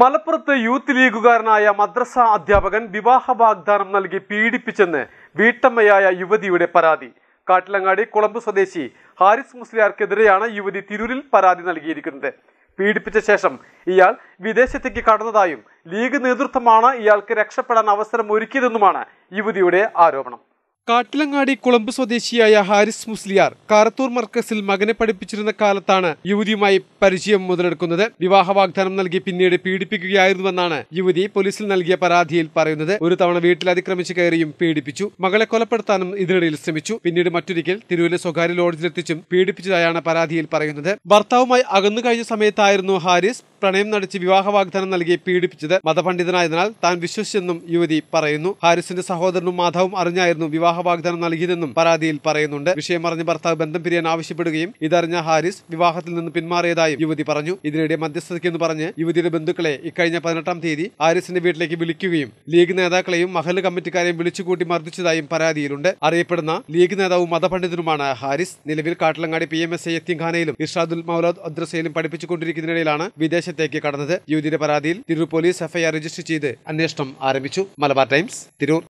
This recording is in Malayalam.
മലപ്പുറത്ത് യൂത്ത് ലീഗുകാരനായ മദ്രസ അധ്യാപകൻ വിവാഹ വാഗ്ദാനം നൽകി പീഡിപ്പിച്ചെന്ന് വീട്ടമ്മയായ യുവതിയുടെ പരാതി കാട്ടിലങ്ങാടി കുളമ്പ് സ്വദേശി ഹാരിസ് മുസ്ലിയാർക്കെതിരെയാണ് യുവതി തിരൂരിൽ പരാതി നൽകിയിരിക്കുന്നത് പീഡിപ്പിച്ച ശേഷം ഇയാൾ വിദേശത്തേക്ക് കടന്നതായും ലീഗ് നേതൃത്വമാണ് ഇയാൾക്ക് രക്ഷപ്പെടാൻ അവസരം ഒരുക്കിയതെന്നുമാണ് യുവതിയുടെ ആരോപണം കാട്ടിലങ്ങാടി കുളമ്പ് സ്വദേശിയായ ഹാരിസ് മുസ്ലിയാർ കാരത്തൂർ മർക്കസിൽ മകനെ പഠിപ്പിച്ചിരുന്ന കാലത്താണ് യുവതിയുമായി പരിചയം മുതലെടുക്കുന്നത് വിവാഹ വാഗ്ദാനം നൽകി പിന്നീട് പീഡിപ്പിക്കുകയായിരുന്നുവെന്നാണ് യുവതി പോലീസിൽ നൽകിയ പരാതിയിൽ പറയുന്നത് ഒരു തവണ വീട്ടിൽ അതിക്രമിച്ചു കയറിയും പീഡിപ്പിച്ചു മകളെ കൊലപ്പെടുത്താനും ഇതിനിടയിൽ ശ്രമിച്ചു പിന്നീട് മറ്റൊരിക്കൽ തിരൂരിലെ സ്വകാര്യ ലോഡ്ജിലെത്തിച്ചും പീഡിപ്പിച്ചതായാണ് പരാതിയിൽ പറയുന്നത് ഭർത്താവുമായി അകന്നു കഴിഞ്ഞ സമയത്തായിരുന്നു ഹാരിസ് പ്രണയം നടിച്ച് വിവാഹ വാഗ്ദാനം നൽകി പീഡിപ്പിച്ചത് മതപണ്ഡിതനായതിനാൽ താൻ വിശ്വസിച്ചെന്നും യുവതി പറയുന്നു ഹാരിസിന്റെ സഹോദരനും മാധവും അറിഞ്ഞായിരുന്നു വിവാഹ വാഗ്ദാനം നൽകിയതെന്നും പരാതിയിൽ പറയുന്നുണ്ട് വിഷയം അറിഞ്ഞ ഭർത്താവ് ബന്ധം പിരിയാൻ ആവശ്യപ്പെടുകയും ഇതറിഞ്ഞ ഹാരിസ് വിവാഹത്തിൽ നിന്ന് പിന്മാറിയതായും യുവതി പറഞ്ഞു ഇതിനിടെ മധ്യസ്ഥതയ്ക്കെന്ന് പറഞ്ഞ് യുവതിയുടെ ബന്ധുക്കളെ ഇക്കഴിഞ്ഞ പതിനെട്ടാം തീയതി ഹാരിസിന്റെ വീട്ടിലേക്ക് വിളിക്കുകയും ലീഗ് നേതാക്കളെയും മഹല് കമ്മിറ്റിക്കാരെയും വിളിച്ചുകൂട്ടി മർദ്ദിച്ചതായും പരാതിയിലുണ്ട് അറിയപ്പെടുന്ന ലീഗ് നേതാവും മതപണ്ഡിതനുമാണ് ഹാരിസ് നിലവിൽ Kattilangadi P M S A യത്തീംഖാനയിലും ഇർഷാദുൽ മൗലാദ് അദ്രസയിലും പഠിപ്പിച്ചുകൊണ്ടിരിക്കുന്നതിനിടയിലാണ് വിദേശ പ്രദേശത്തേക്ക് കടന്നത് യുവതിയുടെ പരാതിയിൽ തിരൂർ പോലീസ് എഫ്ഐആർ രജിസ്റ്റർ ചെയ്ത് അന്വേഷണം ആരംഭിച്ചു മലബാർ ടൈംസ് തിരൂർ